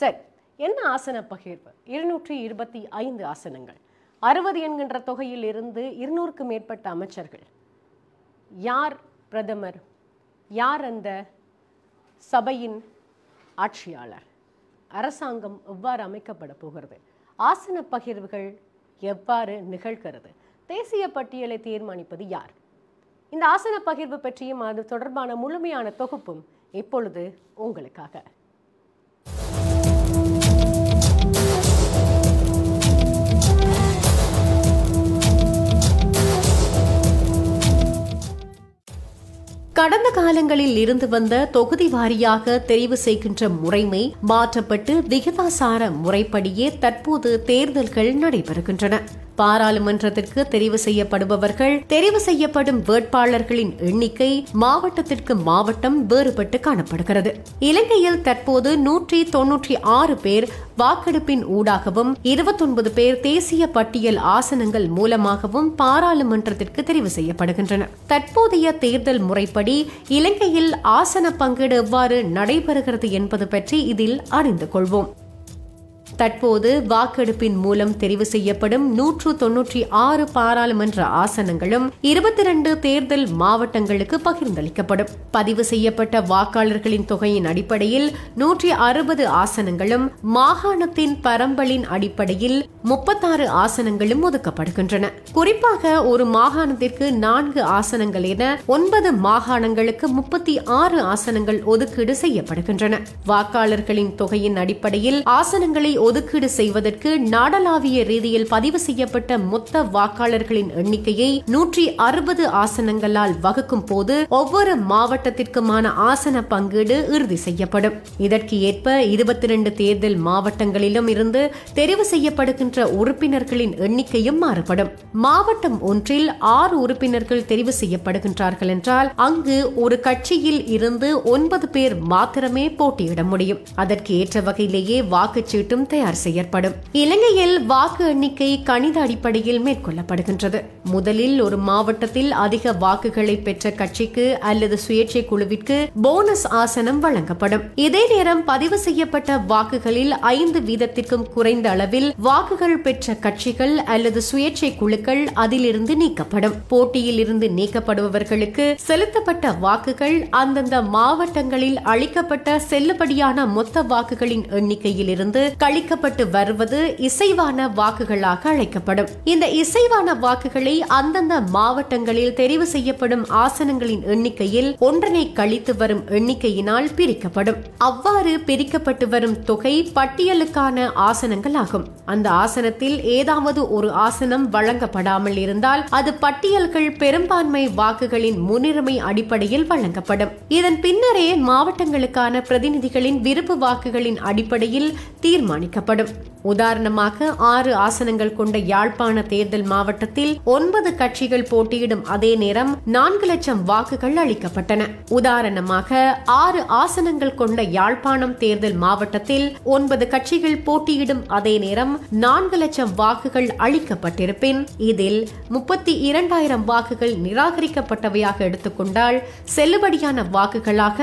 சரி என்ன ஆசன பகிர்வு இருநூற்றி இருபத்தி ஐந்து ஆசனங்கள் அறுபது என்கின்ற தொகையில் இருந்து இருநூறுக்கு மேற்பட்ட அமைச்சர்கள் யார் பிரதமர் யார் அந்த சபையின் ஆட்சியாளர் அரசாங்கம் எவ்வாறு அமைக்கப்பட போகிறது ஆசன பகிர்வுகள் எவ்வாறு நிகழ்கிறது தேசிய பட்டியலை தீர்மானிப்பது யார் இந்த ஆசன பகிர்வு பற்றியும் அது தொடர்பான முழுமையான தொகுப்பும் இப்பொழுது உங்களுக்காக கடந்த காலங்களில் இருந்து வந்த தொகுதி வாரியாக தெரிவு செய்கின்ற முறைமை மாற்றப்பட்டு விகிதாசார முறைப்படியே தற்போது தேர்தல்கள் நடைபெறுகின்றன பாராளுமன்றத்திற்கு தெரிவு செய்யப்படுபவர்கள் தெரிவு செய்யப்படும் வேட்பாளர்களின் எண்ணிக்கை மாவட்டத்திற்கு மாவட்டம் வேறுபட்டு காணப்படுகிறது இலங்கையில் தற்போது நூற்றி தொன்னூற்றி ஆறு பேர் வாக்கெடுப்பின் ஊடாகவும் இருபத்தொன்பது பேர் தேசிய பட்டியல் ஆசனங்கள் மூலமாகவும் பாராளுமன்றத்திற்கு தெரிவு செய்யப்படுகின்றன தற்போதைய தேர்தல் முறைப்படி இலங்கையில் ஆசன பங்கீடு எவ்வாறு நடைபெறுகிறது என்பது பற்றி இதில் அறிந்து கொள்வோம் தற்போது வாக்கெடுப்பின் மூலம் தெரிவு செய்யப்படும் நூற்று தொன்னூற்றி ஆறு பாராளுமன்ற ஆசனங்களும் இருபத்தி இரண்டு தேர்தல் மாவட்டங்களுக்கு பகிர்ந்தளிக்கப்படும் பதிவு செய்யப்பட்ட வாக்காளர்களின் தொகையின் அடிப்படையில் நூற்றி அறுபது ஆசனங்களும் மாகாணத்தின் பரம்பலின் அடிப்படையில் முப்பத்தாறு ஆசனங்களும் ஒதுக்கப்படுகின்றன குறிப்பாக ஒரு மாகாணத்திற்கு நான்கு ஆசனங்கள் என ஒன்பது மாகாணங்களுக்கு முப்பத்தி ஆறு ஆசனங்கள் ஒதுக்கீடு செய்யப்படுகின்றன வாக்காளர்களின் தொகையின் அடிப்படையில் ஆசனங்களை ஒதுக்கீடு செய்வதற்கு நாடளாவிய ரீதியில் பதிவு செய்யப்பட்ட மொத்த வாக்காளர்களின் எண்ணிக்கையை நூற்றி அறுபது ஆசனங்களால் வகுக்கும் போது ஒவ்வொரு மாவட்டத்திற்குமான ஆசன பங்கீடு இறுதி செய்யப்படும் இதற்கு ஏற்ப இருபத்தி இரண்டு தேர்தல் மாவட்டங்களிலும் இருந்து தெரிவு செய்யப்படுகின்ற உறுப்பினர்களின் எண்ணிக்கையும் மாறுபடும் மாவட்டம் ஒன்றில் ஆறு உறுப்பினர்கள் தெரிவு செய்யப்படுகின்றார்கள் என்றால் அங்கு ஒரு கட்சியில் இருந்து ஒன்பது பேர் மாத்திரமே போட்டியிட முடியும் அதற்கு ஏற்ற வகையிலேயே வாக்குச்சீட்டும் தயார் செய்யப்படும் இலங்கையில் வாக்கு எண்ணிக்கை கணித அடிப்படையில் மேற்கொள்ளப்படுகின்றது முதலில் ஒரு மாவட்டத்தில் அதிக வாக்குகளை பெற்ற கட்சிக்கு அல்லது சுயேட்சை குழுவிற்கு போனஸ் ஆசனம் வழங்கப்படும் இதே நேரம் பதிவு செய்யப்பட்ட வாக்குகளில் ஐந்து வீதத்திற்கும் குறைந்த அளவில் வாக்குகள் பெற்ற கட்சிகள் அல்லது சுயேட்சை குழுக்கள் அதிலிருந்து நீக்கப்படும் போட்டியில் இருந்து நீக்கப்படுபவர்களுக்கு செலுத்தப்பட்ட வாக்குகள் அந்தந்த மாவட்டங்களில் அளிக்கப்பட்ட செல்லுபடியான மொத்த வாக்குகளின் எண்ணிக்கையில் இருந்து கழிக்க அளிக்கப்பட்டு வருவது இசைவான வாக்குகளாக அழைக்கப்படும் இந்த இசைவான வாக்குகளை அந்தந்த மாவட்டங்களில் தெரிவு செய்யப்படும் ஆசனங்களின் எண்ணிக்கையில் ஒன்றனை கழித்து வரும் எண்ணிக்கையினால் பிரிக்கப்படும் அவ்வாறு பிரிக்கப்பட்டு வரும் தொகை பட்டியலுக்கான ஆசனங்கள் ஆகும் அந்த ஆசனத்தில் ஏதாவது ஒரு ஆசனம் வழங்கப்படாமல் இருந்தால் அது பட்டியல்கள் பெரும்பான்மை வாக்குகளின் முன்னுரிமை அடிப்படையில் வழங்கப்படும் இதன் பின்னரே மாவட்டங்களுக்கான பிரதிநிதிகளின் விருப்பு வாக்குகளின் அடிப்படையில் தீர்மானிக்கப்படும் அமைக்கப்படும் உதாரணமாக ஆறு ஆசனங்கள் கொண்ட யாழ்ப்பாண தேர்தல் மாவட்டத்தில் ஒன்பது கட்சிகள் போட்டியிடும் அதே நேரம் நான்கு லட்சம் வாக்குகள் அளிக்கப்பட்டன உதாரணமாக ஆறு ஆசனங்கள் கொண்ட யாழ்ப்பாணம் தேர்தல் மாவட்டத்தில் ஒன்பது கட்சிகள் போட்டியிடும் அதே நேரம் நான்கு லட்சம் வாக்குகள் அளிக்கப்பட்டிருப்பின் இதில் முப்பத்தி இரண்டாயிரம் வாக்குகள் நிராகரிக்கப்பட்டவையாக எடுத்துக்கொண்டால் செல்லுபடியான வாக்குகளாக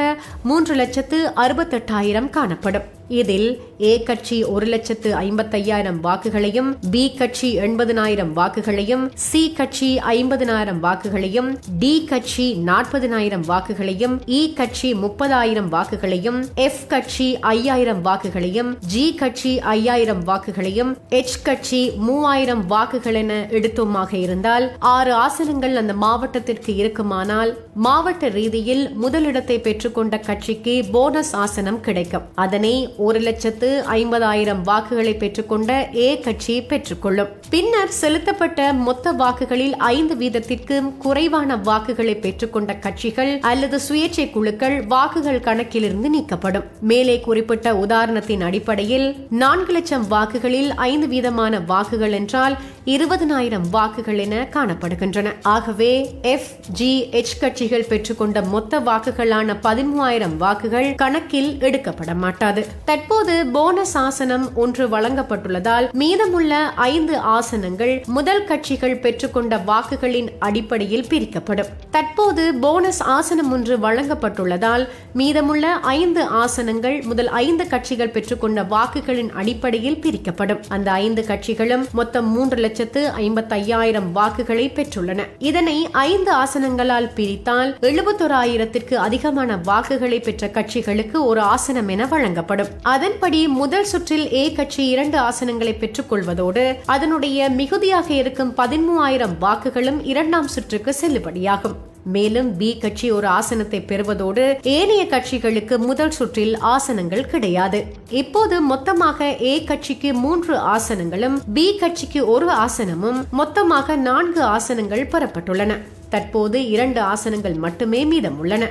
மூன்று லட்சத்து அறுபத்தெட்டாயிரம் காணப்படும் இதில் ஏ கட்சி ஒரு லட்சத்து ஐம்பத்தையாயிரம் வாக்குகளையும் பி கட்சி எண்பதினாயிரம் வாக்குகளையும் சி கட்சி ஐம்பதினாயிரம் வாக்குகளையும் டி கட்சி நாற்பதினாயிரம் வாக்குகளையும் இ கட்சி முப்பதாயிரம் வாக்குகளையும் எஃப் கட்சி ஐயாயிரம் வாக்குகளையும் ஜி கட்சி ஐயாயிரம் வாக்குகளையும் எச் கட்சி மூவாயிரம் வாக்குகள் என எடுத்தோமாக இருந்தால் ஆறு ஆசனங்கள் அந்த மாவட்டத்திற்கு இருக்குமானால் மாவட்ட ரீதியில் முதலிடத்தை பெற்றுக்கொண்ட கட்சிக்கு போனஸ் ஆசனம் கிடைக்கும் அதனை ஒரு லட்சத்து ஐம்பதாயிரம் வாக்குகளை பெற்றுக்கொண்ட ஏ கட்சி பெற்றுக்கொள்ளும் பின்னர் செலுத்தப்பட்ட மொத்த வாக்குகளில் ஐந்து வீதத்திற்கும் குறைவான வாக்குகளை பெற்றுக்கொண்ட கட்சிகள் அல்லது சுயேட்சை குழுக்கள் வாக்குகள் கணக்கிலிருந்து நீக்கப்படும் மேலே குறிப்பிட்ட உதாரணத்தின் அடிப்படையில் நான்கு லட்சம் வாக்குகளில் ஐந்து வீதமான வாக்குகள் என்றால் இருபதனாயிரம் வாக்குகள் என காணப்படுகின்றன ஆகவே எஃப் ஜி எச் கட்சிகள் பெற்றுக்கொண்ட மொத்த வாக்குகளான பதிமூவாயிரம் வாக்குகள் கணக்கில் எடுக்கப்பட மாட்டாது தற்போது போனஸ் ஆசனம் ஒன்று வழங்கப்பட்டுள்ளதால் மீதமுள்ள ஐந்து ஆசனங்கள் முதல் கட்சிகள் பெற்றுக்கொண்ட வாக்குகளின் அடிப்படையில் பிரிக்கப்படும் தற்போது போனஸ் ஆசனம் ஒன்று வழங்கப்பட்டுள்ளதால் மீதமுள்ள ஐந்து ஆசனங்கள் முதல் ஐந்து கட்சிகள் பெற்றுக்கொண்ட வாக்குகளின் அடிப்படையில் பிரிக்கப்படும் அந்த ஐந்து கட்சிகளும் மொத்தம் மூன்று லட்சத்து ஐம்பத்தையாயிரம் வாக்குகளை பெற்றுள்ளன இதனை ஐந்து ஆசனங்களால் பிரித்தால் எழுபத்தொராயிரத்திற்கு அதிகமான வாக்குகளை பெற்ற கட்சிகளுக்கு ஒரு ஆசனம் என வழங்கப்படும் அதன்படி முதல் சுற்றில் ஏ கட்சி இரண்டு ஆசனங்களை பெற்றுக்கொள்வதோடு அதனுடைய மிகுதியாக இருக்கும் பதிமூவாயிரம் வாக்குகளும் இரண்டாம் சுற்றுக்கு செல்லுபடியாகும் மேலும் பி கட்சி ஒரு ஆசனத்தை பெறுவதோடு ஏனைய கட்சிகளுக்கு முதல் சுற்றில் ஆசனங்கள் கிடையாது இப்போது மொத்தமாக ஏ கட்சிக்கு மூன்று ஆசனங்களும் பி கட்சிக்கு ஒரு ஆசனமும் மொத்தமாக நான்கு ஆசனங்கள் பெறப்பட்டுள்ளன தற்போது இரண்டு ஆசனங்கள் மட்டுமே மீதம் உள்ளன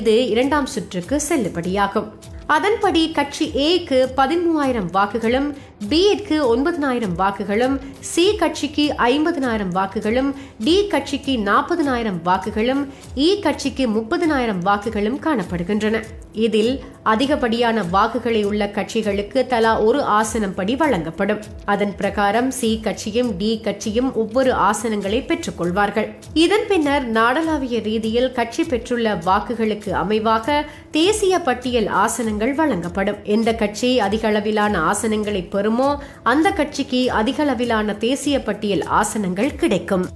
இது இரண்டாம் சுற்றுக்கு செல்லுபடியாகும் அதன்படி கட்சி ஏக்கு பதிமூவாயிரம் வாக்குகளும் பிஎட்க்கு ஒன்பதனாயிரம் வாக்குகளும் சி கட்சிக்கு ஐம்பதனாயிரம் வாக்குகளும் டி கட்சிக்கு நாற்பதனாயிரம் வாக்குகளும் இ கட்சிக்கு முப்பதனாயிரம் வாக்குகளும் காணப்படுகின்றன இதில் அதிகப்படியான வாக்குகளை உள்ள கட்சிகளுக்கு தலா ஒரு ஆசனம் படி வழங்கப்படும் அதன் பிரகாரம் சி கட்சியும் டி கட்சியும் ஒவ்வொரு ஆசனங்களை பெற்றுக் கொள்வார்கள் இதன் பின்னர் நாடளாவிய ரீதியில் கட்சி பெற்றுள்ள வாக்குகளுக்கு அமைவாக தேசிய பட்டியல் ஆசனங்கள் வழங்கப்படும் எந்த கட்சி அதிக அளவிலான ஆசனங்களை பெறும் வருமோ அந்த கட்சிக்கு அதிகளவிலான தேசிய பட்டியல் ஆசனங்கள் கிடைக்கும்